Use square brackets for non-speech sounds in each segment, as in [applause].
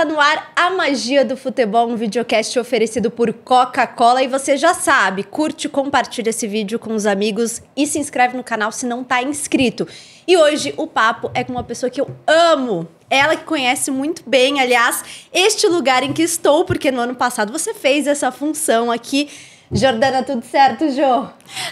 Tá no ar a magia do futebol, um videocast oferecido por Coca-Cola. E você já sabe, curte, compartilha esse vídeo com os amigos e se inscreve no canal se não tá inscrito. E hoje o papo é com uma pessoa que eu amo. Ela que conhece muito bem, aliás, este lugar em que estou, porque no ano passado você fez essa função aqui Jordana, tudo certo, Jô?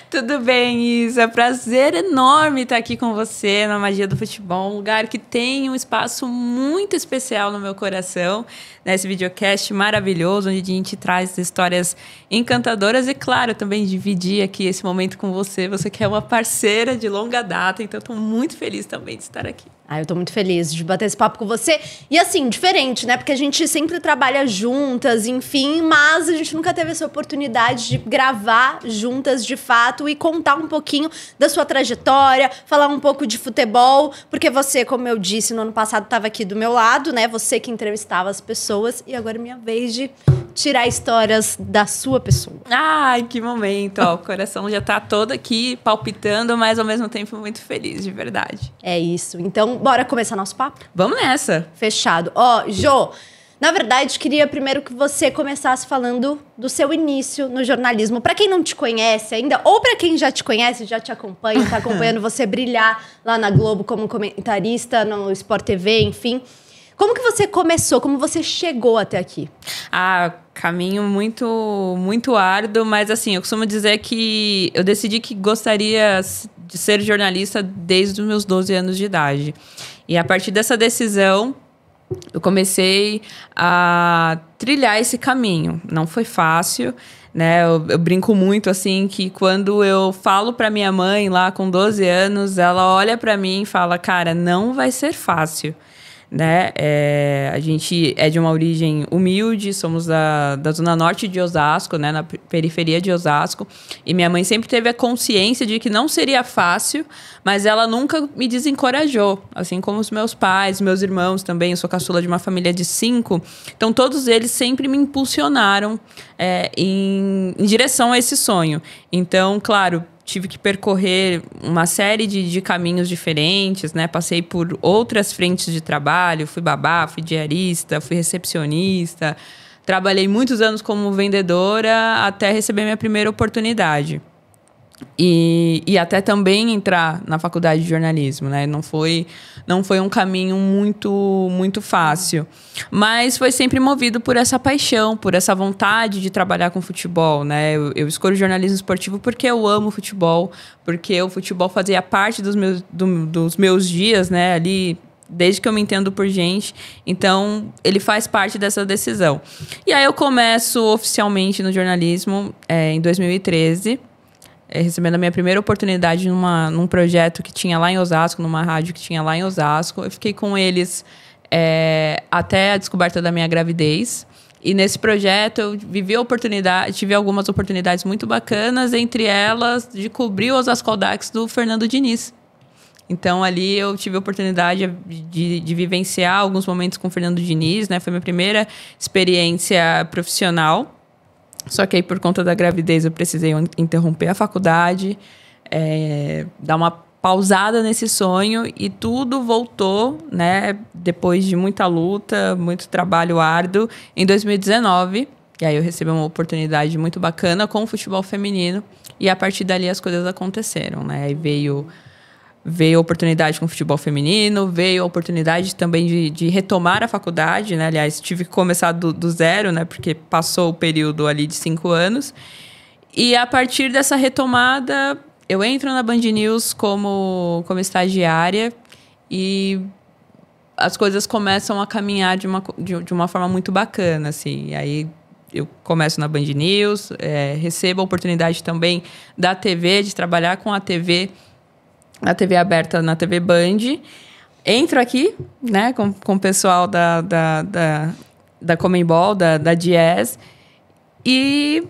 Tudo bem, Isa. Prazer enorme estar aqui com você na Magia do Futebol, um lugar que tem um espaço muito especial no meu coração, nesse né? videocast maravilhoso, onde a gente traz histórias encantadoras e, claro, também dividir aqui esse momento com você. Você que é uma parceira de longa data, então estou muito feliz também de estar aqui. Ah, eu tô muito feliz de bater esse papo com você. E assim, diferente, né? Porque a gente sempre trabalha juntas, enfim, mas a gente nunca teve essa oportunidade de gravar juntas de fato e contar um pouquinho da sua trajetória, falar um pouco de futebol, porque você, como eu disse no ano passado, estava aqui do meu lado, né? Você que entrevistava as pessoas e agora é minha vez de tirar histórias da sua pessoa. Ai, que momento. Ó, o coração já tá todo aqui palpitando, mas ao mesmo tempo muito feliz, de verdade. É isso. Então, bora começar nosso papo? Vamos nessa. Fechado. Ó, Jo. Na verdade, queria primeiro que você começasse falando do seu início no jornalismo. Para quem não te conhece ainda, ou para quem já te conhece, já te acompanha, tá acompanhando [laughs] você brilhar lá na Globo como comentarista, no Sport TV, enfim. Como que você começou? Como você chegou até aqui? Ah, caminho muito muito árduo, mas assim, eu costumo dizer que eu decidi que gostaria de ser jornalista desde os meus 12 anos de idade. E a partir dessa decisão, eu comecei a trilhar esse caminho. Não foi fácil, né? Eu, eu brinco muito assim que quando eu falo para minha mãe lá com 12 anos, ela olha para mim e fala: "Cara, não vai ser fácil" né? É, a gente é de uma origem humilde, somos da, da zona norte de Osasco, né? Na periferia de Osasco. E minha mãe sempre teve a consciência de que não seria fácil, mas ela nunca me desencorajou. Assim como os meus pais, meus irmãos também. Eu sou caçula de uma família de cinco. Então, todos eles sempre me impulsionaram é, em, em direção a esse sonho. Então, claro tive que percorrer uma série de, de, caminhos diferentes, né? Passei por outras frentes de trabalho, fui babá, fui diarista, fui recepcionista, trabalhei muitos anos como vendedora até receber minha primeira oportunidade. E, e até também entrar na faculdade de jornalismo, né? Não foi, não foi um caminho muito, muito fácil. Mas foi sempre movido por essa paixão, por essa vontade de trabalhar com futebol, né? Eu, eu escolho jornalismo esportivo porque eu amo futebol, porque o futebol fazia parte dos meus, do, dos meus dias, né? Ali desde que eu me entendo por gente. Então, ele faz parte dessa decisão. E aí eu começo oficialmente no jornalismo é, em 2013. É, recebendo a minha primeira oportunidade numa, num projeto que tinha lá em Osasco, numa rádio que tinha lá em Osasco. Eu fiquei com eles é, até a descoberta da minha gravidez. E nesse projeto eu vivi a oportunidade, tive algumas oportunidades muito bacanas, entre elas de cobrir os Ascoldax do Fernando Diniz. Então ali eu tive a oportunidade de, de, vivenciar alguns momentos com o Fernando Diniz, né? Foi minha primeira experiência profissional. Só que aí, por conta da gravidez, eu precisei interromper a faculdade, é, dar uma pausada nesse sonho e tudo voltou, né? Depois de muita luta, muito trabalho árduo, em 2019. E aí eu recebi uma oportunidade muito bacana com o futebol feminino. E a partir dali as coisas aconteceram, né? Aí veio Veio a oportunidade com o futebol feminino, veio a oportunidade também de, de retomar a faculdade, né? Aliás, tive que começar do, do zero, né? Porque passou o período ali de cinco anos. E a partir dessa retomada, eu entro na Band News como, como estagiária e as coisas começam a caminhar de uma, de, de uma forma muito bacana, assim. E aí eu começo na Band News, é, recebo a oportunidade também da TV, de trabalhar com a TV na TV aberta, na TV Band. Entro aqui, né, com, com o pessoal da, da, da, da Comembol, da, da Diez. E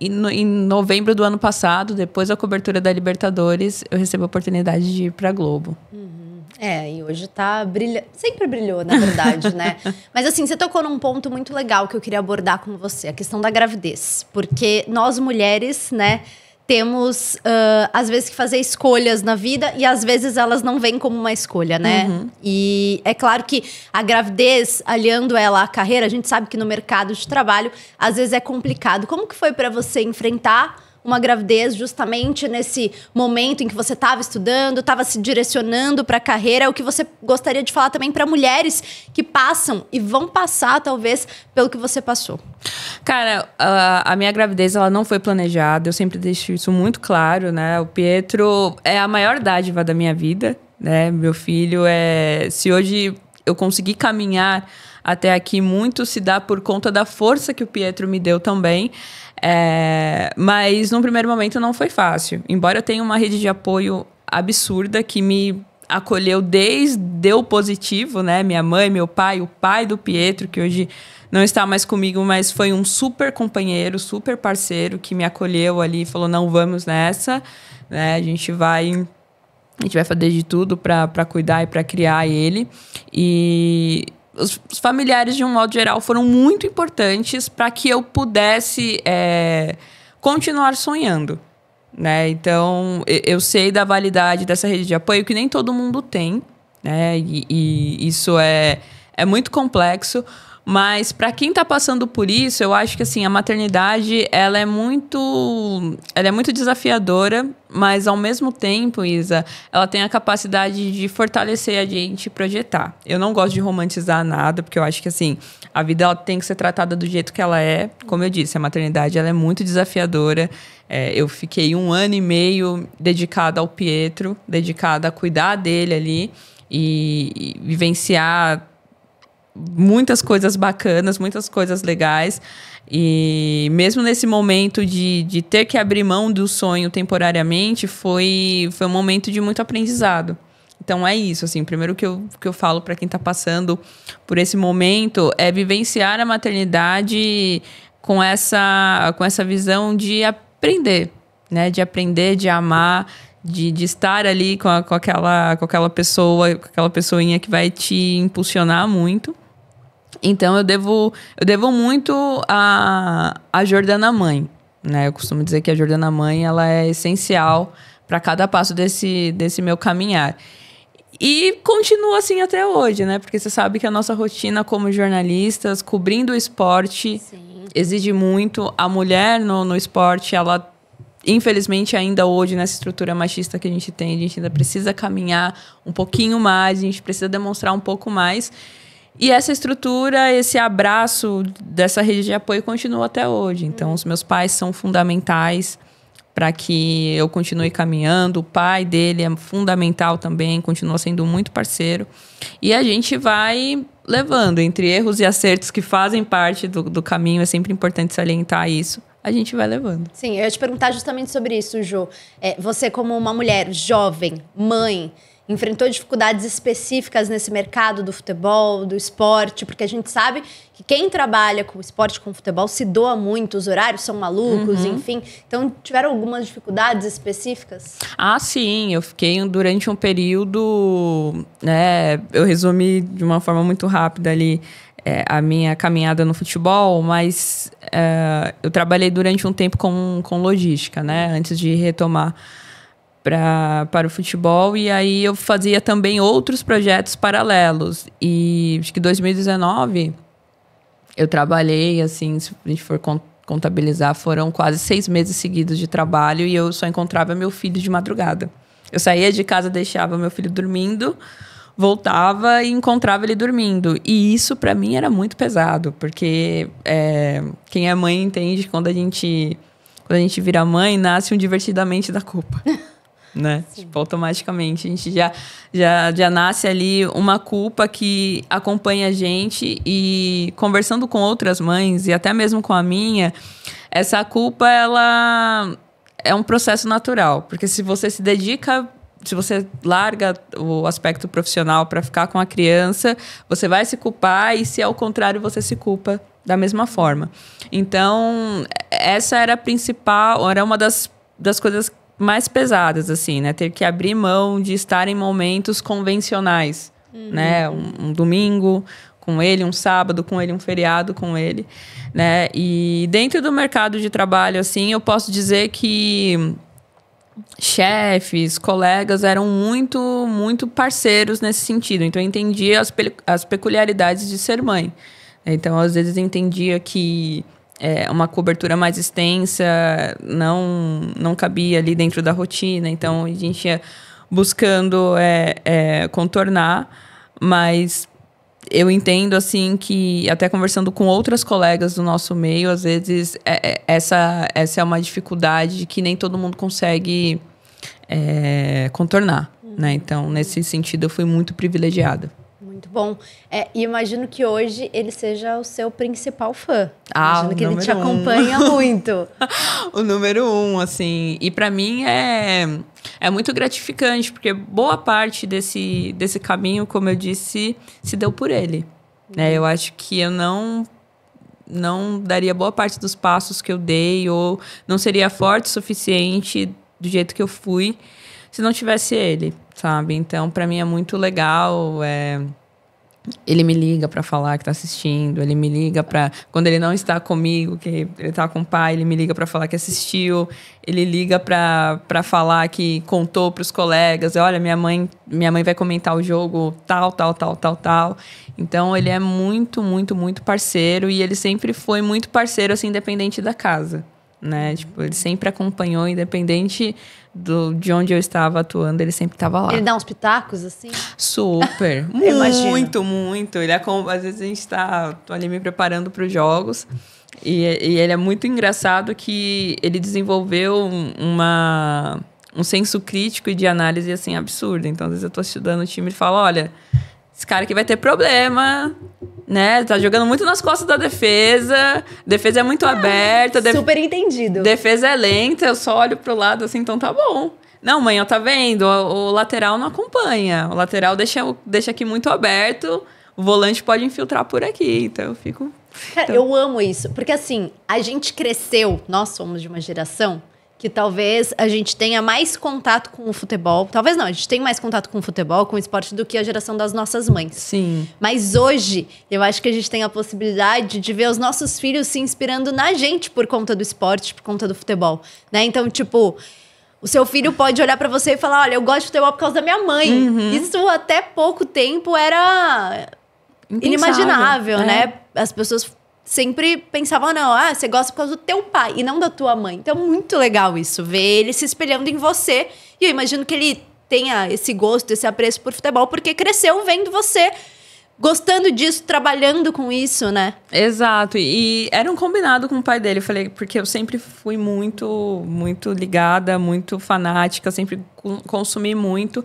em novembro do ano passado, depois da cobertura da Libertadores, eu recebo a oportunidade de ir para Globo. Uhum. É, e hoje tá brilhando. Sempre brilhou, na verdade, né? [laughs] Mas assim, você tocou num ponto muito legal que eu queria abordar com você, a questão da gravidez. Porque nós mulheres, né? temos, uh, às vezes, que fazer escolhas na vida e às vezes elas não vêm como uma escolha, né? Uhum. E é claro que a gravidez, aliando ela à carreira, a gente sabe que no mercado de trabalho, às vezes é complicado. Como que foi para você enfrentar uma gravidez justamente nesse momento em que você estava estudando, estava se direcionando para a carreira, é o que você gostaria de falar também para mulheres que passam e vão passar talvez pelo que você passou? Cara, a, a minha gravidez ela não foi planejada, eu sempre deixo isso muito claro, né? O Pietro é a maior dádiva da minha vida, né? Meu filho é, se hoje eu consegui caminhar até aqui muito se dá por conta da força que o Pietro me deu também. É, mas num primeiro momento não foi fácil. Embora eu tenha uma rede de apoio absurda que me acolheu desde o positivo, né? Minha mãe, meu pai, o pai do Pietro, que hoje não está mais comigo, mas foi um super companheiro, super parceiro que me acolheu ali e falou: não, vamos nessa, né? A gente vai. A gente vai fazer de tudo para cuidar e para criar ele. E os, familiares, de um modo geral, foram muito importantes para que eu pudesse é, continuar sonhando. Né? Então, eu sei da validade dessa rede de apoio que nem todo mundo tem, né? E, e isso é, é muito complexo, mas para quem está passando por isso, eu acho que assim, a maternidade, ela é muito, ela é muito desafiadora, mas ao mesmo tempo, Isa, ela tem a capacidade de fortalecer a gente e projetar. Eu não gosto de romantizar nada, porque eu acho que assim, a vida ela tem que ser tratada do jeito que ela é. Como eu disse, a maternidade, ela é muito desafiadora. É, eu fiquei um ano e meio dedicada ao Pietro, dedicada a cuidar dele ali e, e vivenciar muitas coisas bacanas, muitas coisas legais. E mesmo nesse momento de, de ter que abrir mão do sonho temporariamente, foi, foi um momento de muito aprendizado. Então é isso, assim, primeiro que eu, que eu falo para quem está passando por esse momento é vivenciar a maternidade com essa, com essa visão de aprender, né? De aprender, de amar, de, de estar ali com, a, com, aquela, com aquela pessoa, com aquela pessoinha que vai te impulsionar muito. Então eu devo, eu devo muito a, a Jordana Mãe. Né? Eu costumo dizer que a Jordana Mãe ela é essencial para cada passo desse, desse meu caminhar. E continua assim até hoje, né? Porque você sabe que a nossa rotina como jornalistas, cobrindo o esporte, Sim. exige muito. A mulher no, no esporte, ela infelizmente ainda hoje nessa estrutura machista que a gente tem, a gente ainda precisa caminhar um pouquinho mais, a gente precisa demonstrar um pouco mais. E essa estrutura, esse abraço dessa rede de apoio continua até hoje. Então, os meus pais são fundamentais para que eu continue caminhando. O pai dele é fundamental também, continua sendo muito parceiro. E a gente vai levando entre erros e acertos que fazem parte do, do caminho, é sempre importante salientar isso a gente vai levando. Sim, eu ia te perguntar justamente sobre isso, Ju. É, você, como uma mulher jovem, mãe, enfrentou dificuldades específicas nesse mercado do futebol, do esporte, porque a gente sabe que quem trabalha com esporte, com futebol, se doa muito, os horários são malucos, uhum. enfim. Então, tiveram algumas dificuldades específicas? Ah, sim. Eu fiquei durante um período, né? Eu resumi de uma forma muito rápida ali. É, a minha caminhada no futebol, mas é, eu trabalhei durante um tempo com, com logística, né? Antes de retomar pra, para o futebol e aí eu fazia também outros projetos paralelos. E acho que 2019 eu trabalhei, assim, se a gente for contabilizar, foram quase seis meses seguidos de trabalho e eu só encontrava meu filho de madrugada. Eu saía de casa, deixava meu filho dormindo, voltava e encontrava ele dormindo. E isso para mim era muito pesado, porque é, quem é mãe entende quando a gente quando a gente vira mãe, nasce um divertidamente da culpa. [laughs] né? Tipo, automaticamente a gente já, já, já nasce ali uma culpa que acompanha a gente e conversando com outras mães e até mesmo com a minha, essa culpa ela é um processo natural, porque se você se dedica se você larga o aspecto profissional para ficar com a criança, você vai se culpar e se ao contrário você se culpa da mesma forma. Então, essa era a principal, era uma das, das coisas mais pesadas, assim, né? Ter que abrir mão de estar em momentos convencionais, uhum. né? Um, um, domingo com ele, um sábado com ele, um feriado com ele, né? E dentro do mercado de trabalho, assim, eu posso dizer que chefes, colegas eram muito, muito parceiros nesse sentido. Então, eu entendia as, pe as peculiaridades de ser mãe. Então, às vezes, entendia que é, uma cobertura mais extensa não, não cabia ali dentro da rotina. Então, a gente ia buscando é, é, contornar, mas eu entendo, assim, que até conversando com outras colegas do nosso meio, às vezes é, é essa, essa é uma dificuldade que nem todo mundo consegue é, contornar, né? Então, nesse sentido, eu fui muito privilegiada muito bom. É, e imagino que hoje ele seja o seu principal fã. Ah, imagino que ele te um. acompanha [laughs] muito. o número um, assim. E para mim é, é muito gratificante, porque boa parte desse, desse caminho, como eu disse, se deu por ele. né eu acho que eu não não daria boa parte dos passos que eu dei ou não seria forte o suficiente do jeito que eu fui se não tivesse ele, sabe? Então, para mim é muito legal. É ele me liga para falar que tá assistindo, ele me liga para quando ele não está comigo, que ele tá com o pai, ele me liga para falar que assistiu, ele liga para falar que contou para os colegas, olha, minha mãe, minha mãe vai comentar o jogo tal, tal, tal, tal, tal. Então ele é muito, muito, muito parceiro e ele sempre foi muito parceiro assim independente da casa né? Uhum. Tipo, ele sempre acompanhou, independente do, de onde eu estava atuando, ele sempre estava lá. Ele dá uns pitacos, assim? Super. [laughs] muito, muito. Ele é como Às vezes a gente está ali me preparando para os jogos. E, e, ele é muito engraçado que ele desenvolveu uma, um senso crítico e de análise, assim, absurdo. Então, às vezes eu estou estudando o time e falo, olha esse cara aqui vai ter problema, né? Tá jogando muito nas costas da defesa. Defesa é muito ah, aberta. Def... Super entendido. Defesa é lenta, eu só olho pro lado assim, então tá bom. Não, mãe, eu tá vendo, o, o lateral não acompanha. O lateral deixa, deixa aqui muito aberto, o volante pode infiltrar por aqui. Então eu fico. Cara, então... eu amo isso, porque assim, a gente cresceu, nós somos de uma geração que talvez a gente tenha mais contato com o futebol. Talvez não, a gente tem mais contato com o futebol, com o esporte, do que a geração das nossas mães. Sim. Mas hoje, eu acho que a gente tem a possibilidade de ver os nossos filhos se inspirando na gente por conta do esporte, por conta do futebol. Né? Então, tipo. O seu filho pode olhar para você e falar: Olha, eu gosto de futebol por causa da minha mãe. Uhum. Isso até pouco tempo era Impensável. inimaginável, é. né? As pessoas sempre pensava, não, ah, você gosta por causa do teu pai e não da tua mãe. Então, muito legal isso, ver ele se espelhando em você. E eu imagino que ele tenha esse gosto, esse apreço por futebol, porque cresceu vendo você gostando disso, trabalhando com isso, né? Exato. E, era um combinado com o pai dele. Eu falei, porque eu sempre fui muito, muito ligada, muito fanática, sempre consumi muito.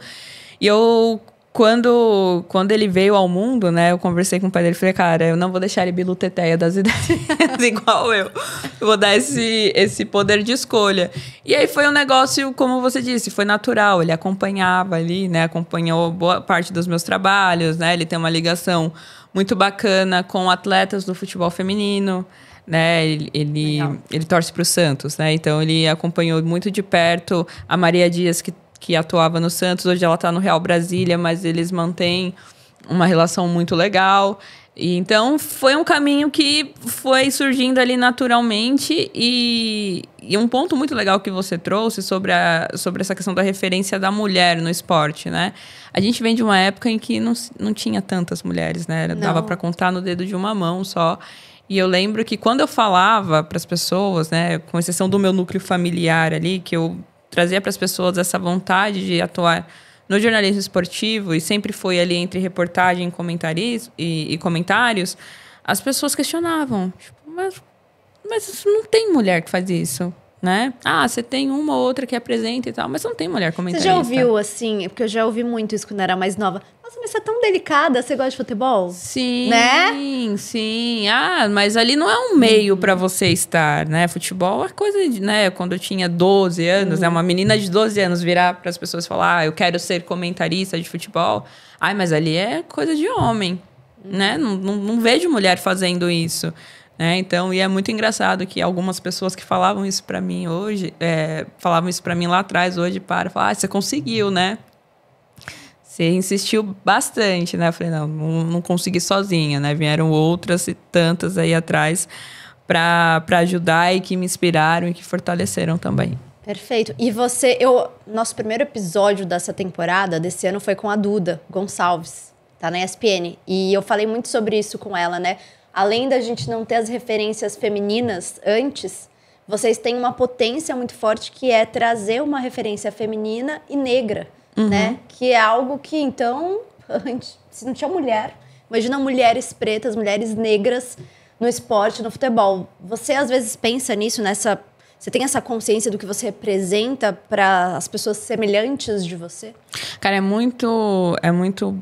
E eu quando, quando ele veio ao mundo, né, eu conversei com o pai dele e falei, cara, eu não vou deixar ele biluteteia das [laughs] ideias igual eu. Vou dar esse, esse poder de escolha. E aí foi um negócio, como você disse, foi natural. Ele acompanhava ali, né, acompanhou boa parte dos meus trabalhos, né, ele tem uma ligação muito bacana com atletas do futebol feminino né? Ele, ele, ele torce para o Santos, né? Então ele acompanhou muito de perto a Maria Dias, que que atuava no Santos, hoje ela está no Real Brasília, mas eles mantêm uma relação muito legal. E, então foi um caminho que foi surgindo ali naturalmente e, e, um ponto muito legal que você trouxe sobre, a, sobre essa questão da referência da mulher no esporte, né? A gente vem de uma época em que não, não tinha tantas mulheres, né? Não. Dava para contar no dedo de uma mão só. E eu lembro que quando eu falava para as pessoas, né, com exceção do meu núcleo familiar ali, que eu trazer para as pessoas essa vontade de atuar no jornalismo esportivo e sempre foi ali entre reportagem comentários, e, e comentários, as pessoas questionavam. Tipo, mas, mas não tem mulher que faz isso né? Ah, você tem uma ou outra que apresenta e tal, mas não tem mulher comentarista. Você já ouviu assim, porque eu já ouvi muito isso quando era mais nova. Nossa, mas você é tão delicada, você gosta de futebol? Sim. Né? Sim, sim Ah, mas ali não é um meio uhum. para você estar, né? Futebol é coisa de, né? Quando eu tinha 12 anos, uhum. né? Uma uhum. menina de 12 anos virar para as pessoas falar, ah, eu quero ser comentarista de futebol. Ai, mas ali é coisa de homem, né? uhum. né? Não, não, não vejo mulher fazendo isso. É, então, e é muito engraçado que algumas pessoas que falavam isso para mim hoje, é, falavam isso para mim lá atrás, hoje para, falar, ah, você conseguiu, né? Você insistiu bastante, né? Eu falei, não, não, não consegui sozinha, né? Vieram outras e tantas aí atrás para ajudar e que me inspiraram e que fortaleceram também. Perfeito. E você, eu, nosso primeiro episódio dessa temporada, desse ano, foi com a Duda Gonçalves, tá na ESPN. E eu falei muito sobre isso com ela, né? Além da gente não ter as referências femininas antes, vocês têm uma potência muito forte que é trazer uma referência feminina e negra né? uhum. né? Que é algo que, então, antes, [laughs] se não tinha mulher, imagina mulheres pretas, mulheres negras no esporte, no futebol. Você, às vezes, pensa nisso, nessa... Você tem essa consciência do que você representa para as pessoas semelhantes de você? Cara, é muito, é muito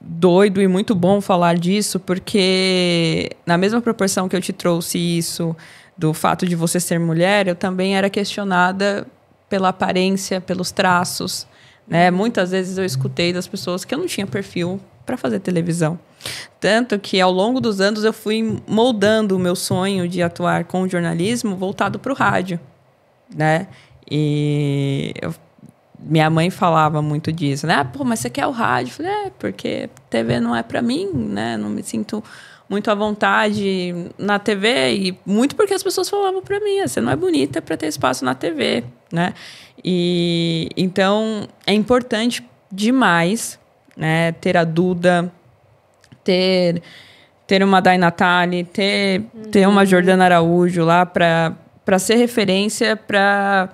doido e muito bom falar disso, porque na mesma proporção que eu te trouxe isso do fato de você ser mulher, eu também era questionada pela aparência, pelos traços, né? Muitas vezes eu escutei das pessoas que eu não tinha perfil para fazer televisão. Tanto que ao longo dos anos eu fui moldando o meu sonho de atuar com o jornalismo voltado para o rádio, né? E eu, minha mãe falava muito disso, né? Ah, pô, mas você quer o rádio? Eu falei, é, porque TV não é para mim, né? Não me sinto muito à vontade na TV e muito porque as pessoas falavam para mim, ah, você não é bonita para ter espaço na TV, né? E então é importante demais, né, ter a Duda, ter ter uma Dai Natali, ter uhum. ter uma uhum. Jordana Araújo lá para para ser referência para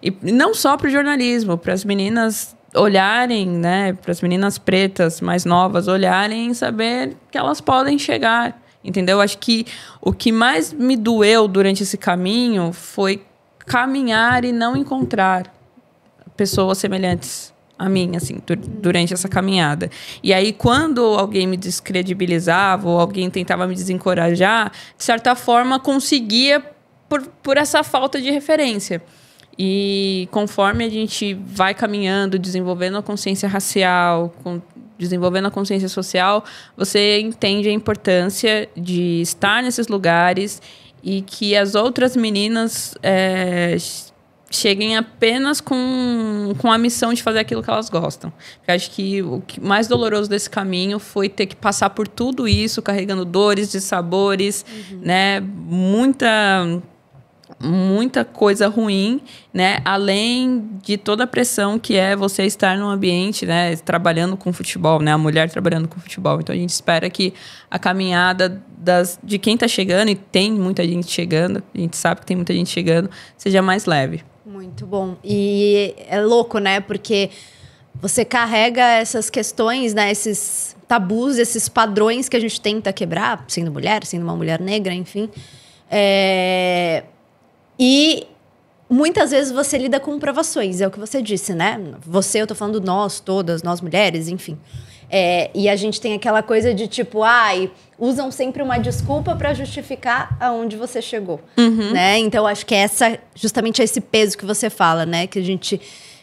e não só para o jornalismo, para as meninas olharem, né, para as meninas pretas mais novas olharem e saber que elas podem chegar, entendeu? Acho que o que mais me doeu durante esse caminho foi caminhar e não encontrar pessoas semelhantes a mim, assim, durante essa caminhada. E aí, quando alguém me descredibilizava ou alguém tentava me desencorajar, de certa forma conseguia por, por essa falta de referência. E conforme a gente vai caminhando, desenvolvendo a consciência racial, com, desenvolvendo a consciência social, você entende a importância de estar nesses lugares e que as outras meninas é, cheguem apenas com, com a missão de fazer aquilo que elas gostam. Eu acho que o que mais doloroso desse caminho foi ter que passar por tudo isso, carregando dores, dissabores, uhum. né? Muita muita coisa ruim, né? Além de toda a pressão que é você estar num ambiente, né, trabalhando com futebol, né, a mulher trabalhando com futebol. Então a gente espera que a caminhada das de quem está chegando e tem muita gente chegando, a gente sabe que tem muita gente chegando, seja mais leve. Muito bom. E é louco, né? Porque você carrega essas questões, né, esses tabus, esses padrões que a gente tenta quebrar, sendo mulher, sendo uma mulher negra, enfim. É, e muitas vezes você lida com provações, é o que você disse, né? Você, eu tô falando nós todas, nós mulheres, enfim. É, e a gente tem aquela coisa de tipo, ai, usam sempre uma desculpa para justificar aonde você chegou, uhum. né? Então acho que é essa, justamente esse peso que você fala, né? Que a gente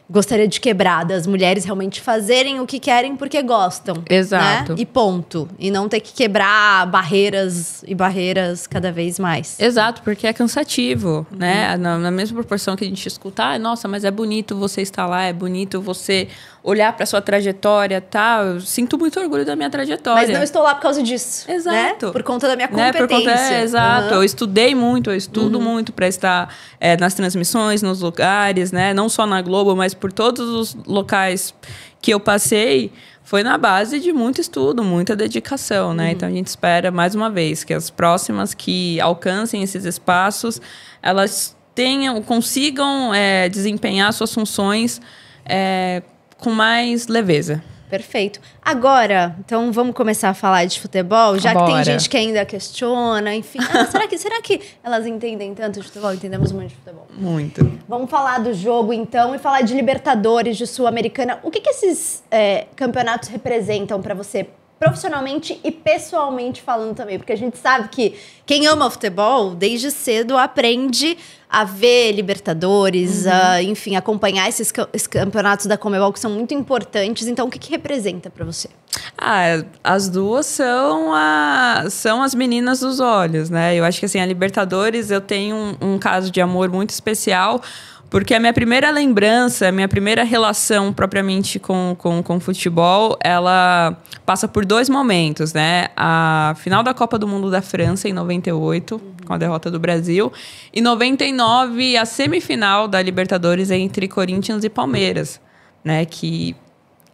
gostaria de quebrar, das mulheres realmente fazerem o que querem porque gostam. Né? Exato. Né? E ponto. E não ter que quebrar barreiras e barreiras cada vez mais. Exato, porque é cansativo, uhum. né? Na, na, mesma proporção que a gente escutar ah, nossa, mas é bonito você estar lá, é bonito você olhar para sua trajetória, tá? Eu sinto muito orgulho da minha trajetória. Mas não estou lá por causa disso. Né? Exato. Né? Por conta da minha competência. Né? Conta, é, exato. Uhum. Eu estudei muito, eu estudo uhum. muito para estar é, nas transmissões, nos lugares, né? Não só na Globo, mas por todos os locais que eu passei foi na base de muito estudo, muita dedicação, né? Uhum. Então a gente espera mais uma vez que as próximas que alcancem esses espaços, elas tenham, consigam é, desempenhar suas funções é, com mais leveza. Perfeito. Agora, então vamos começar a falar de futebol, já Bora. que tem gente que ainda questiona, enfim. Ah, será, que, será que elas entendem tanto de futebol? Entendemos muito de futebol. Muito. Vamos falar do jogo, então, e falar de Libertadores, de Sul-Americana. O que, que esses é, campeonatos representam para você profissionalmente e pessoalmente falando também, porque a gente sabe que quem ama futebol desde cedo aprende a ver Libertadores, uhum. a, enfim, acompanhar esses, esses, campeonatos da Comebol que são muito importantes. Então, o que, que representa para você? Ah, as duas são, a, são as meninas dos olhos, né? Eu acho que assim, a Libertadores eu tenho um, um caso de amor muito especial porque a minha primeira lembrança, a minha primeira relação propriamente com, com, com futebol, ela passa por dois momentos, né? A final da Copa do Mundo da França, em 98, uhum. com a derrota do Brasil. E 99, a semifinal da Libertadores entre Corinthians e Palmeiras, né? Que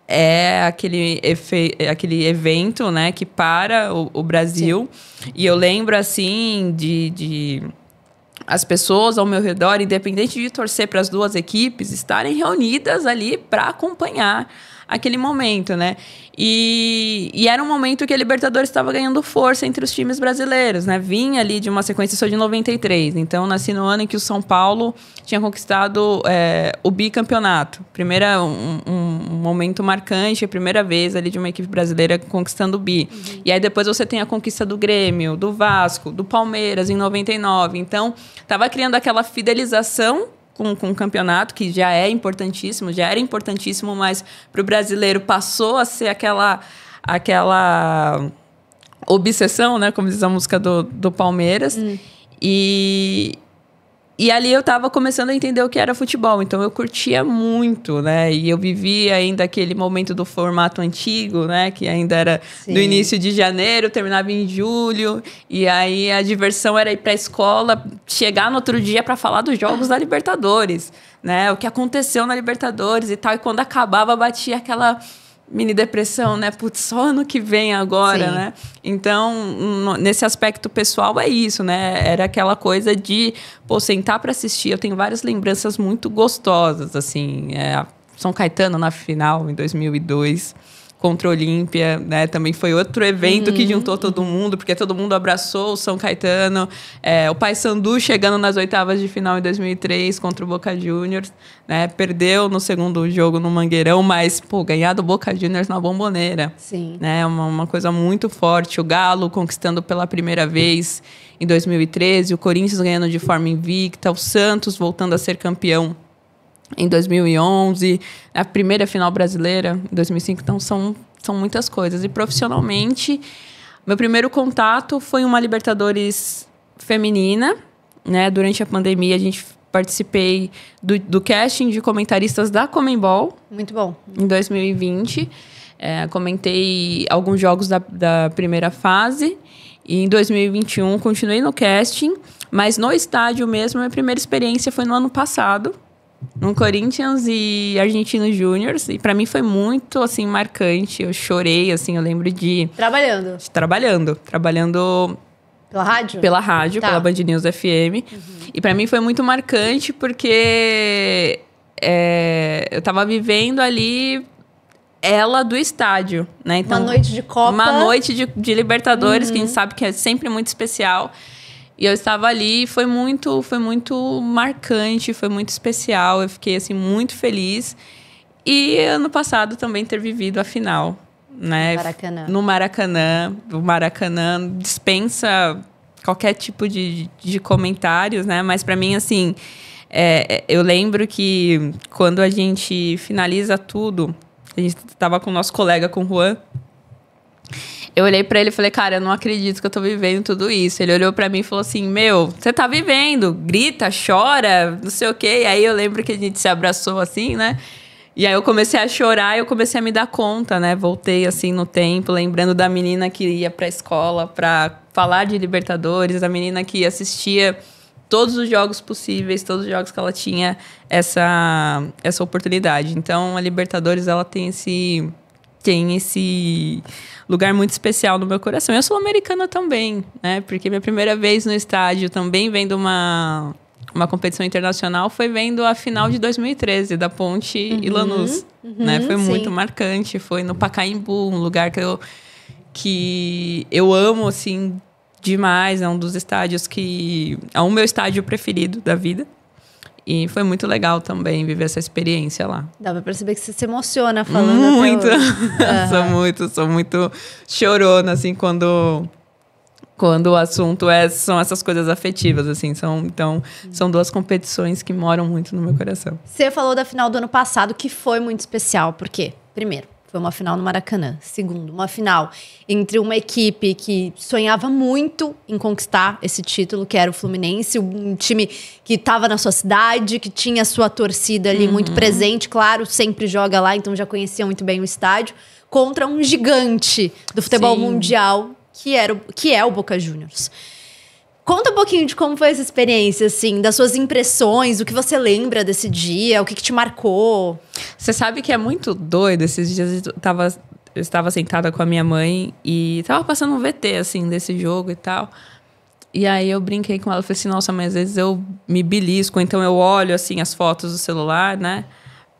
é aquele, efe, aquele evento, né? Que para o, o Brasil. Sim. E eu lembro, assim, de... de as pessoas ao meu redor, independente de torcer para as duas equipes, estarem reunidas ali para acompanhar aquele momento, né? E, e era um momento que a Libertadores estava ganhando força entre os times brasileiros, né? Vinha ali de uma sequência só de 93. Então, nasci no ano em que o São Paulo tinha conquistado é, o bicampeonato. Primeira, um, um, um, momento marcante, a primeira vez ali de uma equipe brasileira conquistando o bi. Uhum. E aí depois você tem a conquista do Grêmio, do Vasco, do Palmeiras em 99. Então, estava criando aquela fidelização com, com o campeonato, que já é importantíssimo, já era importantíssimo, mas para o brasileiro passou a ser aquela. aquela obsessão, né? Como diz a música do, do Palmeiras. Hum. E, e ali eu estava começando a entender o que era futebol, então eu curtia muito, né? E eu vivia ainda aquele momento do formato antigo, né? Que ainda era do início de janeiro, terminava em julho, e aí a diversão era ir para a escola, chegar no outro dia para falar dos jogos da Libertadores, né? O que aconteceu na Libertadores e tal, e quando acabava batia aquela mini depressão, né? Putz, só ano que vem agora, Sim. né? Então, nesse aspecto pessoal é isso, né? Era aquela coisa de, pô, sentar para assistir. Eu tenho várias lembranças muito gostosas, assim. É, São Caetano na final, em 2002 contra a Olímpia, né? Também foi outro evento uhum. que juntou todo mundo, porque todo mundo abraçou o São Caetano, é, o Paysandu chegando nas oitavas de final em 2003 contra o Boca Juniors, né? Perdeu no segundo jogo no Mangueirão, mas pô, ganhar do Boca Juniors na Bomboneira, Sim. né? É uma, uma coisa muito forte. O Galo conquistando pela primeira vez em 2013, o Corinthians ganhando de forma invicta, o Santos voltando a ser campeão em 2011, a primeira final brasileira em 2005, então são, são muitas coisas. E profissionalmente, meu primeiro contato foi uma Libertadores feminina, né? Durante a pandemia a gente participei do, do casting de comentaristas da Comembol. Muito bom. Em 2020, é, comentei alguns jogos da, da primeira fase. E em 2021 continuei no casting, mas no estádio mesmo, minha primeira experiência foi no ano passado, um Corinthians e Argentino Júnior. E para mim foi muito, assim, marcante. Eu chorei, assim, eu lembro de... Trabalhando. De, trabalhando. Trabalhando... Pela rádio? Pela rádio, tá. pela Band News FM. Uhum. E para mim foi muito marcante porque... É, eu tava vivendo ali ela do estádio, né? Então, uma noite de Copa. Uma noite de, de Libertadores, uhum. que a gente uhum. sabe que é sempre muito especial. E eu estava ali e foi muito, foi muito marcante, foi muito especial. Eu fiquei assim muito feliz. E ano passado também ter vivido a final, né? No Maracanã. No Maracanã, o Maracanã dispensa qualquer tipo de, de comentários, né? Mas para mim assim, é, é, eu lembro que quando a gente finaliza tudo, a gente estava com o nosso colega com o Juan eu olhei para ele e falei, cara, eu não acredito que eu tô vivendo tudo isso. Ele olhou para mim e falou assim: Meu, você tá vivendo, grita, chora, não sei o quê. E aí eu lembro que a gente se abraçou assim, né? E aí eu comecei a chorar e eu comecei a me dar conta, né? Voltei assim no tempo, lembrando da menina que ia pra escola pra falar de Libertadores, da menina que assistia todos os jogos possíveis, todos os jogos que ela tinha essa, essa oportunidade. Então a Libertadores, ela tem esse tem esse lugar muito especial no meu coração. Eu sou americana também, né? Porque minha primeira vez no estádio também vendo uma uma competição internacional foi vendo a final de 2013 da Ponte uhum, e Lanús, uhum, né? Foi sim. muito marcante, foi no Pacaembu, um lugar que eu que eu amo assim demais, é um dos estádios que é o meu estádio preferido da vida. E foi muito legal também viver essa experiência lá. Dá pra perceber que você se emociona falando. Muito! Uhum. [laughs] sou muito, sou muito chorona, assim, quando quando o assunto é são essas coisas afetivas assim são então são duas competições que moram muito no meu coração você falou da final do ano passado que foi muito especial por quê primeiro foi uma final no Maracanã. Segundo, uma final entre uma equipe que sonhava muito em conquistar esse título, que era o Fluminense, um time que estava na sua cidade, que tinha a sua torcida ali uhum. muito presente, claro, sempre joga lá, então já conhecia muito bem o estádio, contra um gigante do futebol Sim. mundial, que, era, o, que é o Boca Juniors. Conta um pouquinho de como foi essa experiência, assim, das suas impressões, o que você lembra desse dia, o que, que te marcou. Você sabe que é muito doido. Esses dias eu, tava, eu estava sentada com a minha mãe e tava passando um VT, assim, desse jogo e tal. E aí eu brinquei com ela, falei assim, nossa, mas às vezes eu me belisco, então eu olho, assim, as fotos do celular, né?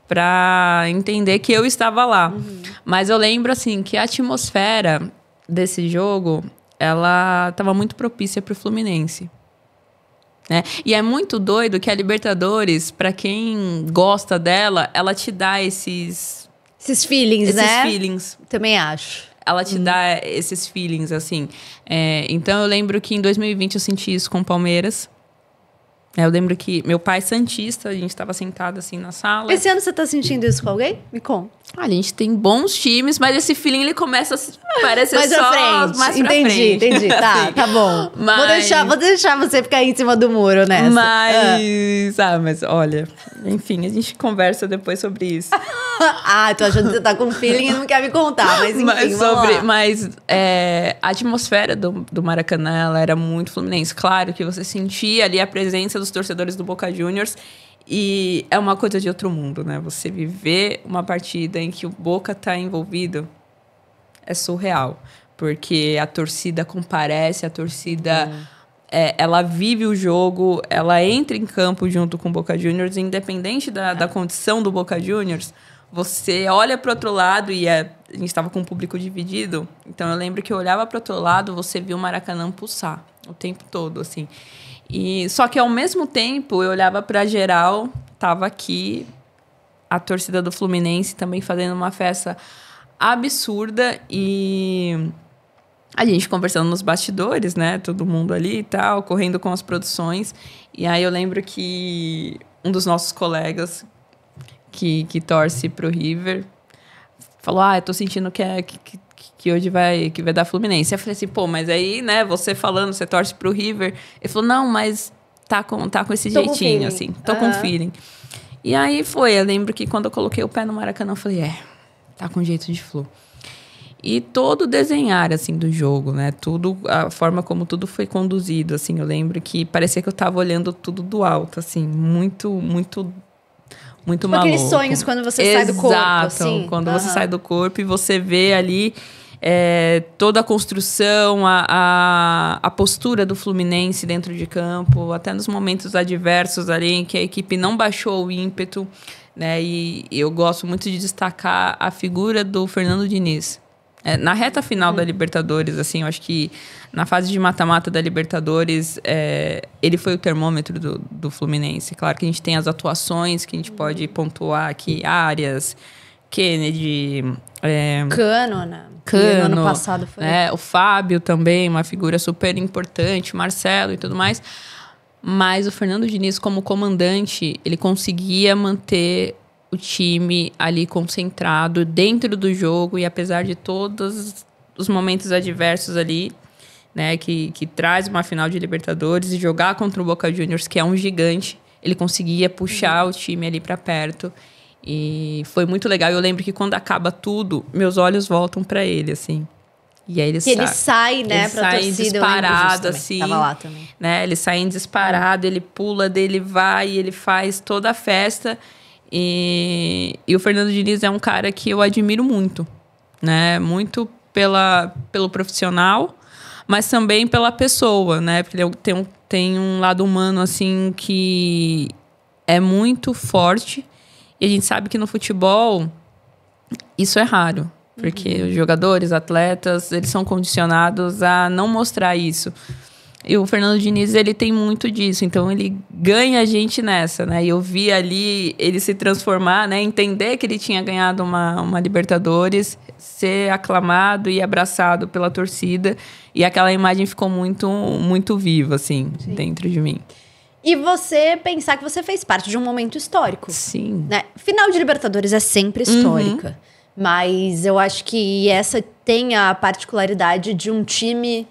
Pra entender que eu estava lá. Uhum. Mas eu lembro, assim, que a atmosfera desse jogo ela estava muito propícia para o Fluminense. Né? E é muito doido que a Libertadores, para quem gosta dela, ela te dá esses. Esses feelings, esses né? Esses feelings. Também acho. Ela te uhum. dá esses feelings, assim. É, então eu lembro que em 2020 eu senti isso com o Palmeiras. É, eu lembro que meu pai santista, a gente estava sentado assim na sala. Esse ano você está sentindo isso com alguém? Me conta. Ah, a gente tem bons times, mas esse feeling ele começa a parecer mais só frente. mais entendi, pra frente. Entendi, entendi. [laughs] Tá, tá bom. Mas... Assim. Vou, deixar, vou deixar você ficar em cima do muro nessa. Mas, ah, ah mas olha, enfim, a gente conversa depois sobre isso. [laughs] ah, tô achando que você tá com feeling e não quer me contar, mas enfim, mas sobre, lá. Mas é, a atmosfera do, do Maracanã, ela era muito fluminense. Claro que você sentia ali a presença dos dos torcedores do Boca Juniors. E é uma coisa de outro mundo, né? Você viver uma partida em que o Boca está envolvido é surreal. Porque a torcida comparece, a torcida. Hum. É, ela vive o jogo, ela entra em campo junto com o Boca Juniors, independente da, da condição do Boca Juniors, você olha para outro lado e é, a gente estava com o público dividido, então eu lembro que eu olhava para outro lado, você viu o Maracanã pulsar o tempo todo, assim. E só que ao mesmo tempo eu olhava para geral, tava aqui a torcida do Fluminense também fazendo uma festa absurda e a gente conversando nos bastidores, né? Todo mundo ali e tal, correndo com as produções. E aí eu lembro que um dos nossos colegas que, que torce pro River falou: Ah, eu tô sentindo que, é, que, que que hoje vai, que vai dar Fluminense. Eu falei assim, pô, mas aí, né, você falando, você torce pro River. Ele falou, não, mas tá com, tá com esse tô jeitinho, com assim, tô uhum. com feeling. E aí foi, eu lembro que quando eu coloquei o pé no Maracanã, eu falei, é, tá com jeito de flu. E todo o desenhar, assim, do jogo, né, tudo, a forma como tudo foi conduzido, assim, eu lembro que parecia que eu tava olhando tudo do alto, assim, muito, muito muito tipo maluco. aqueles sonhos quando você Exato, sai do corpo, assim. quando uhum. você sai do corpo e você vê ali é, toda a construção, a, a, a, postura do Fluminense dentro de campo, até nos momentos adversos ali em que a equipe não baixou o ímpeto, né? E eu gosto muito de destacar a figura do Fernando Diniz é, na reta final da Libertadores, assim, eu acho que na fase de mata-mata da Libertadores, é, ele foi o termômetro do, do Fluminense. Claro que a gente tem as atuações que a gente pode pontuar aqui, áreas, Kennedy. É, Cano, né? Cano. No ano passado foi. Né? O Fábio também, uma figura super importante, Marcelo e tudo mais. Mas o Fernando Diniz, como comandante, ele conseguia manter o time ali concentrado dentro do jogo e apesar de todos os momentos adversos ali, né, que, que traz uma final de Libertadores e jogar contra o Boca Juniors, que é um gigante, ele conseguia puxar uhum. o time ali para perto. E foi muito legal. Eu lembro que quando acaba tudo, meus olhos voltam para ele, assim. E aí ele sai. Ele sai, né, ele pra sai torcida, disparado, assim. Tava lá também. Né, ele sai disparado, ele pula dele, vai, ele faz toda a festa. E, e o Fernando Diniz é um cara que eu admiro muito, né? Muito pela, pelo profissional, mas também pela pessoa, né? Porque ele tem um, tem um lado humano, assim, que é muito forte. E a gente sabe que no futebol isso é raro. Porque uhum. os jogadores, atletas, eles são condicionados a não mostrar isso. E o Fernando Diniz, ele tem muito disso. Então, ele ganha a gente nessa, né? E eu vi ali ele se transformar, né? Entender que ele tinha ganhado uma, uma Libertadores, ser aclamado e abraçado pela torcida. E aquela imagem ficou muito, muito viva, assim, Sim. dentro de mim. E você pensar que você fez parte de um momento histórico. Sim. Né? Final de Libertadores é sempre uhum. histórica. Uhum. Mas eu acho que essa tem a particularidade de um time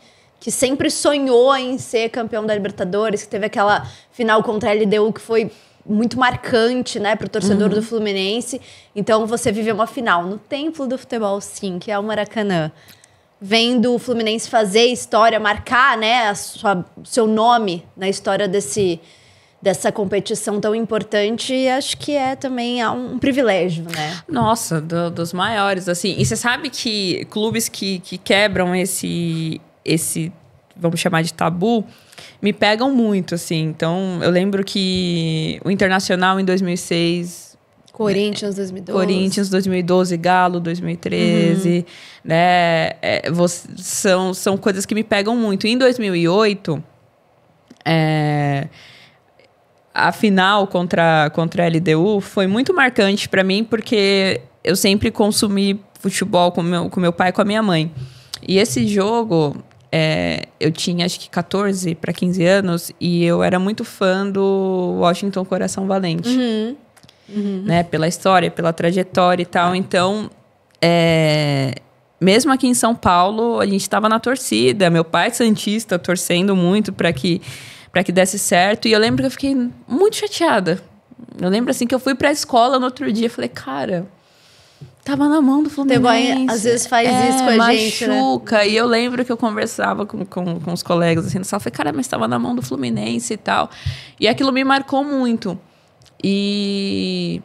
que sempre sonhou em ser campeão da Libertadores, que teve aquela final contra a LDU que foi muito marcante, né, para o torcedor uhum. do Fluminense. Então você vive uma final no templo do futebol, sim, que é o Maracanã. Vendo o Fluminense fazer história, marcar, né, sua, seu nome na história desse dessa competição tão importante, acho que é também é um privilégio, né? Nossa, do, dos maiores, assim. E você sabe que clubes que, que quebram esse esse, vamos chamar de tabu, me pegam muito, assim. Então, eu lembro que o Internacional em 2006. Né, Corinthians 2012. Corinthians 2012, Galo 2013, uhum. né? É, você, são, são coisas que me pegam muito. em 2008, é, a final contra, contra a LDU foi muito marcante para mim, porque eu sempre consumi futebol com meu, com meu pai e com a minha mãe. E esse jogo, é, eu tinha acho que 14 para 15 anos e eu era muito fã do Washington Coração Valente. Uhum. Uhum. Né? Pela história, pela trajetória e tal. Então, é, mesmo aqui em São Paulo, a gente estava na torcida. Meu pai é santista torcendo muito para que para que desse certo. E eu lembro que eu fiquei muito chateada. Eu lembro assim que eu fui para a escola no outro dia, e falei, cara, Tava na mão do Fluminense. às vezes faz é, isso com a né? machuca. gente, machuca. Né? E eu lembro que eu conversava com, com, com os colegas assim, no sala. Falei, cara, mas tava na mão do Fluminense e tal. E aquilo me marcou muito. E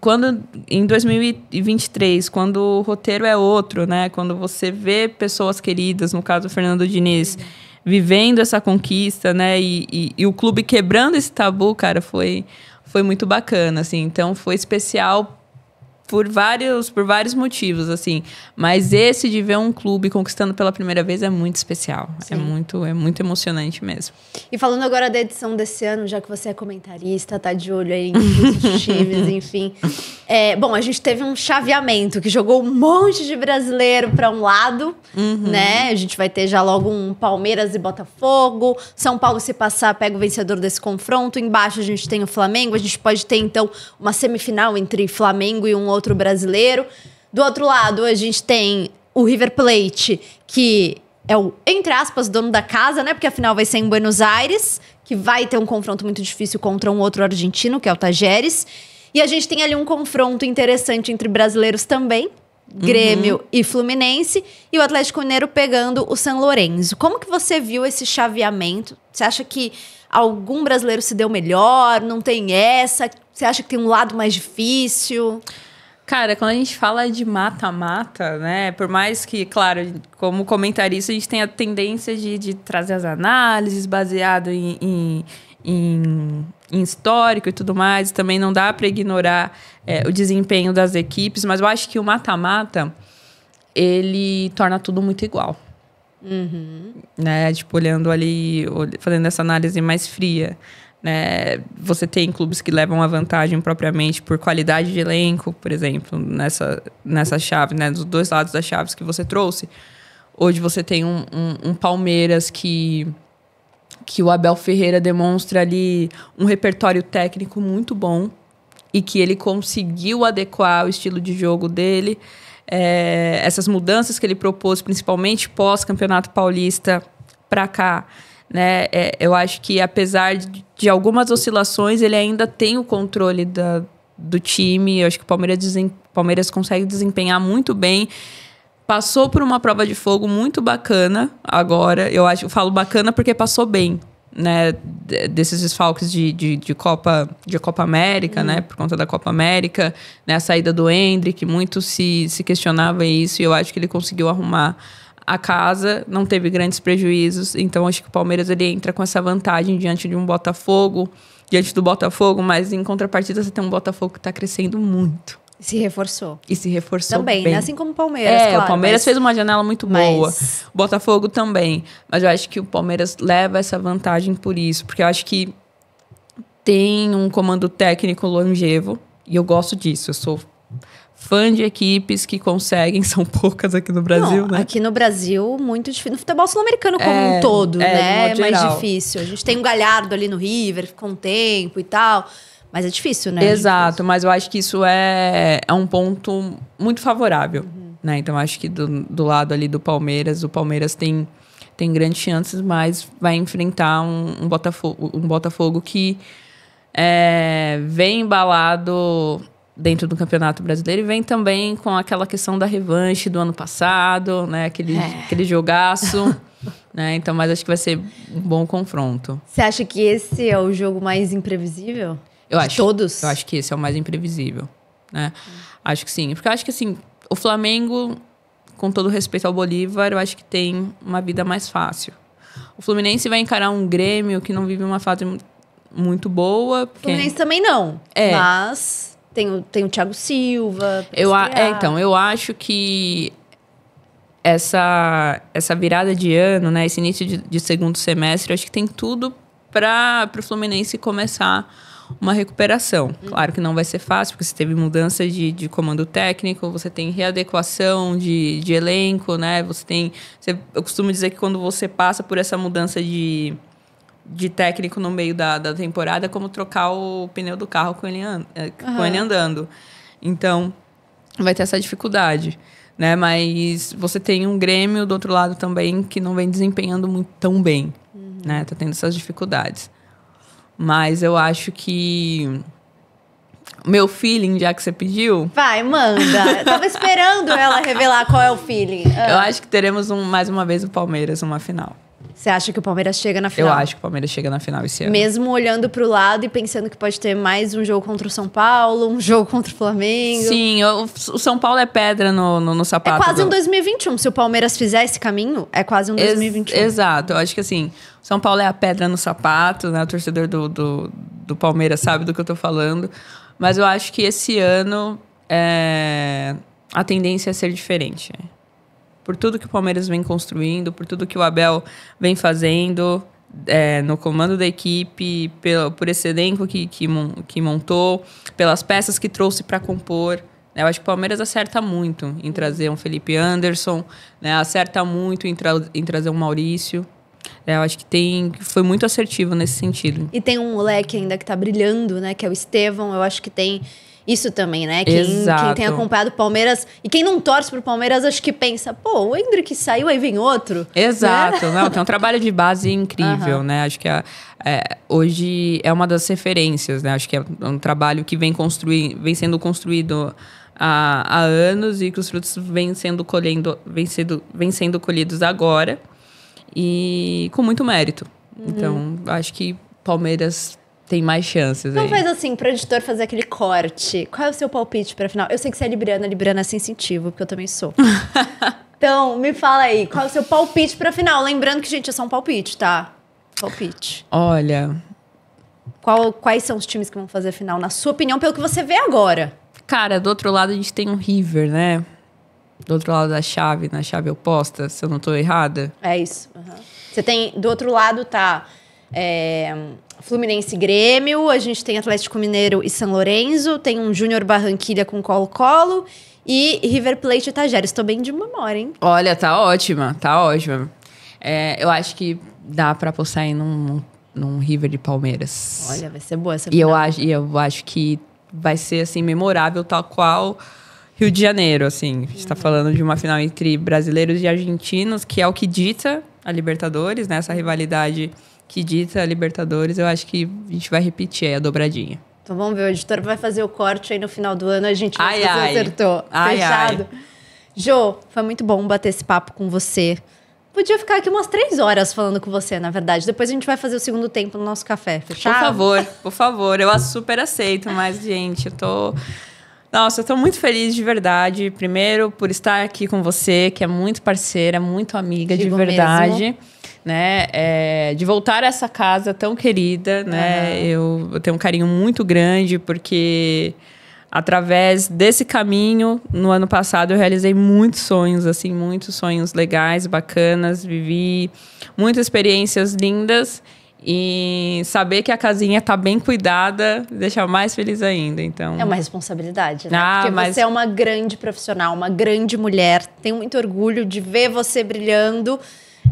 quando em 2023, quando o roteiro é outro, né? Quando você vê pessoas queridas, no caso o Fernando Diniz, vivendo essa conquista, né? E, e, e o clube quebrando esse tabu, cara, foi, foi muito bacana, assim. Então foi especial por vários, por vários motivos, assim. Mas esse de ver um clube conquistando pela primeira vez é muito especial. É Sim. É muito, é muito emocionante mesmo. E falando agora da edição desse ano, já que você é comentarista, tá de olho aí em os times, [laughs] enfim. É, bom, a gente teve um chaveamento que jogou um monte de brasileiro para um lado, uhum. né? A gente vai ter já logo um Palmeiras e Botafogo, São Paulo se passar pega o vencedor desse confronto. Embaixo a gente tem o Flamengo, a gente pode ter então uma semifinal entre Flamengo e um outro outro brasileiro. Do outro lado, a gente tem o River Plate, que é o, entre aspas, dono da casa, né? Porque afinal vai ser em Buenos Aires, que vai ter um confronto muito difícil contra um outro argentino, que é o Tajeres. E a gente tem ali um confronto interessante entre brasileiros também, Grêmio uhum. e Fluminense, e o Atlético Mineiro pegando o São Lourenço. Como que você viu esse chaveamento? Você acha que algum brasileiro se deu melhor? Não tem essa? Você acha que tem um lado mais difícil? Cara, quando a gente fala de mata-mata, né? Por mais que, claro, como comentarista, a gente tem a tendência de, de trazer as análises baseado em, em, em, em histórico e tudo mais. Também não dá para ignorar é, o desempenho das equipes, mas eu acho que o mata-mata ele torna tudo muito igual. Uhum. Né? Tipo, olhando ali, fazendo essa análise mais fria. Né, você tem clubes que levam a vantagem propriamente por qualidade de elenco, por exemplo, nessa, nessa chave, né? dos dois lados das chaves que você trouxe. Hoje você tem um, um, um Palmeiras que que o Abel Ferreira demonstra ali um repertório técnico muito bom e que ele conseguiu adequar o estilo de jogo dele. É, essas mudanças que ele propôs, principalmente pós-campeonato paulista para cá, né? É, eu acho que apesar de, de algumas oscilações, ele ainda tem o controle da, do time. Eu acho que o Palmeiras, desem, Palmeiras consegue desempenhar muito bem. Passou por uma prova de fogo muito bacana agora. Eu acho, eu falo bacana porque passou bem, né? Desses desfalques de, de, de Copa de Copa América, hum. né? Por conta da Copa América, né? A saída do Hendrick, muito se, se questionava isso, e eu acho que ele conseguiu arrumar a casa não teve grandes prejuízos, então acho que o Palmeiras ele entra com essa vantagem diante de um Botafogo, diante do Botafogo, mas em contrapartida você tem um Botafogo que está crescendo muito. Se reforçou. E se reforçou também, bem. Né? assim como o Palmeiras. É, claro, o Palmeiras mas... fez uma janela muito boa. O Botafogo também. Mas eu acho que o Palmeiras leva essa vantagem por isso, porque eu acho que tem um comando técnico longevo e eu gosto disso. Eu sou fã de equipes que conseguem, [laughs] são poucas aqui no Brasil, Não, né? Aqui no Brasil, muito difícil. No futebol sul-americano como é, um todo, é, né? É mais difícil. A gente tem um galhardo ali no River, ficou um tempo e tal. Mas é difícil, né? É Exato, mas eu acho que isso é, é um ponto muito favorável. Uhum. Né? Então, acho que do, do lado ali do Palmeiras, o Palmeiras tem, tem grandes chances, mas vai enfrentar um, um Botafogo, um Botafogo que é, vem embalado dentro do Campeonato Brasileiro e vem também com aquela questão da revanche do ano passado, né? Aquele, é. aquele jogaço. [laughs] né? Então, mas acho que vai ser um bom confronto. Você acha que esse é o jogo mais imprevisível? Eu de acho. Todos? Eu acho que esse é o mais imprevisível. Né? Hum. Acho que sim. Porque eu acho que assim, o Flamengo, com todo respeito ao Bolívar, eu acho que tem uma vida mais fácil. O Fluminense vai encarar um Grêmio que não vive uma fase muito boa. O Fluminense também não. É. Mas tem o, tem o Thiago Silva. Eu a, é, então, eu acho que essa, essa virada de ano, né, esse início de, de segundo semestre, acho que tem tudo para o Fluminense começar uma recuperação. Uhum. Claro que não vai ser fácil, porque você teve mudança de, de comando técnico, você tem readequação de, de elenco, né? Você tem. Você, eu costumo dizer que quando você passa por essa mudança de, de técnico no meio da, da temporada como trocar o pneu do carro com ele, an uhum. com ele andando. Então, vai ter essa dificuldade. Né? Mas você tem um Grêmio do outro lado também que não vem desempenhando muito tão bem. Uhum. Né? Tá tendo essas dificuldades. Mas eu acho que meu feeling, já que você pediu. Vai, manda. Eu tava esperando ela revelar qual é o feeling. Eu ah. acho que teremos um, mais uma vez o Palmeiras numa final. Você acha que o Palmeiras chega na final? Eu acho que o Palmeiras chega na final esse ano. Mesmo olhando para o lado e pensando que pode ter mais um jogo contra o São Paulo, um jogo contra o Flamengo. Sim, o, São Paulo é pedra no, no, no sapato. É quase um 2021. Se o Palmeiras fizer esse caminho, é quase um 2021. Ex exato. Eu acho que assim, São Paulo é a pedra no sapato, né? O torcedor do, do, do Palmeiras sabe do que eu estou falando. Mas eu acho que esse ano é... a tendência é ser diferente. Né? por tudo que o Palmeiras vem construindo, por tudo que o Abel vem fazendo é, no comando da equipe, pelo, por esse elenco que, que, que montou, pelas peças que trouxe para compor. Né? Eu acho que o Palmeiras acerta muito em trazer um Felipe Anderson, né? acerta muito em, tra em trazer um Maurício. É, eu acho que tem, foi muito assertivo nesse sentido. E tem um moleque ainda que está brilhando, né? Que é o Estevão. Eu acho que tem isso também, né? Quem, quem, tem acompanhado o Palmeiras e quem não torce pro Palmeiras, acho que pensa, pô, o Hendrick saiu, aí vem outro. Exato, né? não, tem um trabalho de base incrível, uhum. né? Acho que a, é, hoje é uma das referências, né? Acho que é um trabalho que vem, construir, vem sendo construído há, há anos e que os frutos vêm sendo, colhendo, vêm, sendo, vêm sendo colhidos agora e com muito mérito. Uhum. Então, acho que Palmeiras tem mais chances. Então aí. faz assim, pro editor fazer aquele corte. Qual é o seu palpite pra final? Eu sei que você é libriana, libriana é sensitivo, porque eu também sou. [laughs] então, me fala aí, qual é o seu palpite pra final? Lembrando que, gente, é só um palpite, tá? Palpite. Olha. Qual, quais são os times que vão fazer a final, na sua opinião, pelo que você vê agora? Cara, do outro lado a gente tem um River, né? Do outro lado da chave, na chave oposta, se eu não tô errada. É isso. Uhum. Você tem. Do outro lado tá. É, Fluminense Grêmio, a gente tem Atlético Mineiro e São Lourenço, tem um Júnior Barranquilha com Colo-Colo e River Plate e Tajeres. Estou bem de memória, hein? Olha, tá ótima, tá ótima. É, eu acho que dá para apostar em num, num River de Palmeiras. Olha, vai ser boa essa e eu acho E eu acho que vai ser, assim, memorável, tal qual... Rio de Janeiro, assim. A gente está uhum. falando de uma final entre brasileiros e argentinos, que é o que dita a Libertadores, né? Essa rivalidade que dita Libertadores, eu acho que a gente vai repetir aí a dobradinha. Então vamos ver, o editor vai fazer o corte aí no final do ano, a gente ai, ai. acertou. Ai, Fechado. Ai. foi muito bom bater esse papo com você. Podia ficar aqui umas três horas falando com você, na verdade. Depois a gente vai fazer o segundo tempo no nosso café, fechado? Por favor, por favor. Eu super aceito, mas, gente, eu tô. Nossa, eu tô muito feliz de verdade. Primeiro, por estar aqui com você, que é muito parceira, muito amiga Digo de verdade. Mesmo né? É, de voltar a essa casa tão querida, né? Uhum. Eu tenho um carinho muito grande porque através desse caminho, no ano passado eu realizei muitos sonhos, assim, muitos sonhos legais, bacanas, vivi muitas experiências lindas e saber que a casinha tá bem cuidada deixa mais feliz ainda, então. É uma responsabilidade, né? Ah, Porque mas... você é uma grande profissional, uma grande mulher, tenho muito orgulho de ver você brilhando.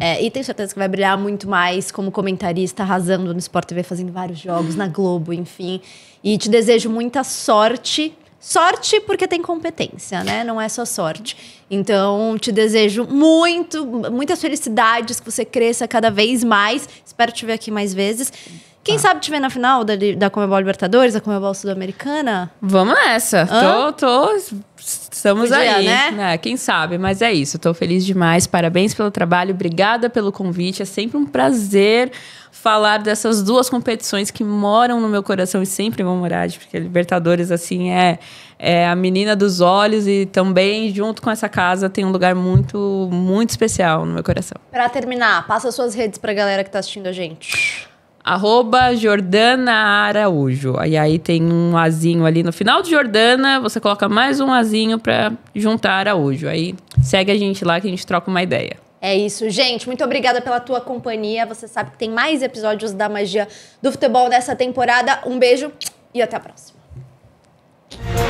É, e tenho certeza que vai brilhar muito mais como comentarista, arrasando no Sport TV, fazendo vários jogos na Globo, enfim. E te desejo muita sorte. Sorte porque tem competência, né? Não é só sorte. Então, te desejo muito, muitas felicidades, que você cresça cada vez mais. Espero te ver aqui mais vezes. Quem ah. sabe te ver na final da, da Comebol Libertadores, da Comebol Sul-Americana? Vamos nessa. Hã? Tô, tô Estamos Podia, é, aí, né? É, quem sabe, mas é isso. Estou feliz demais. Parabéns pelo trabalho, obrigada pelo convite. É sempre um prazer falar dessas duas competições que moram no meu coração e sempre vão morar, porque a Libertadores assim é é a menina dos olhos e também junto com essa casa tem um lugar muito muito especial no meu coração. Para terminar, passa suas redes para a galera que está assistindo a gente. Arroba Jordana Araújo. E aí tem um azinho ali no final de Jordana, você coloca mais um azinho para juntar Araújo. Aí segue a gente lá que a gente troca uma ideia. É isso, gente. Muito obrigada pela tua companhia. Você sabe que tem mais episódios da magia do futebol nessa temporada. Um beijo e até a próxima.